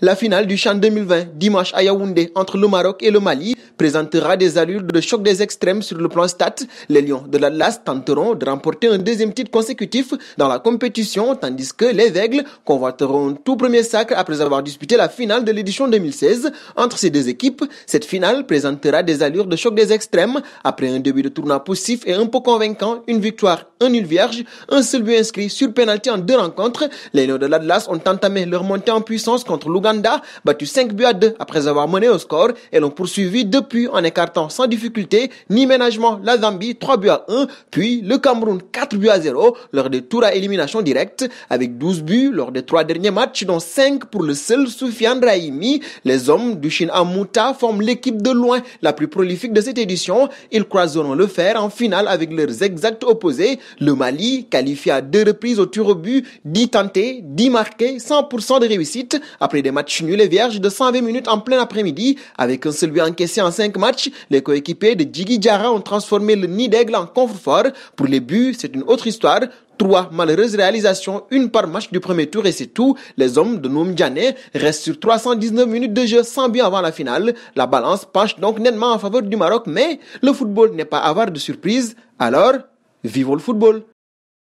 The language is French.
La finale du Champ 2020, dimanche à Yaoundé, entre le Maroc et le Mali, présentera des allures de choc des extrêmes sur le plan stat. Les Lions de l'Atlas tenteront de remporter un deuxième titre consécutif dans la compétition, tandis que les Aigles convoiteront tout premier sacre après avoir disputé la finale de l'édition 2016. Entre ces deux équipes, cette finale présentera des allures de choc des extrêmes après un début de tournoi poussif et un peu convaincant, une victoire un nul vierge, un seul but inscrit sur penalty en deux rencontres. Les Lions de l'Atlas ont entamé leur montée en puissance contre l'Ouganda, battu 5 buts à 2 après avoir mené au score et l'ont poursuivi depuis en écartant sans difficulté ni ménagement la Zambie 3 buts à 1, puis le Cameroun 4 buts à 0 lors des tours à élimination directe avec 12 buts lors des trois derniers matchs dont 5 pour le seul Soufiane Raimi. Les hommes du Chine Amuta forment l'équipe de loin la plus prolifique de cette édition. Ils croiseront le fer en finale avec leurs exacts opposés le Mali, qualifié à deux reprises au tour au but, 10 tentés, 10 marqués, 100% de réussite, après des matchs nuls et vierges de 120 minutes en plein après-midi, avec un seul but encaissé en cinq matchs, les coéquipiers de Djigui Djara ont transformé le nid d'aigle en confort. Pour les buts, c'est une autre histoire, trois malheureuses réalisations, une par match du premier tour et c'est tout. Les hommes de Noum Djané restent sur 319 minutes de jeu sans but avant la finale. La balance penche donc nettement en faveur du Maroc, mais le football n'est pas avare de surprise. Alors, Vivons le football,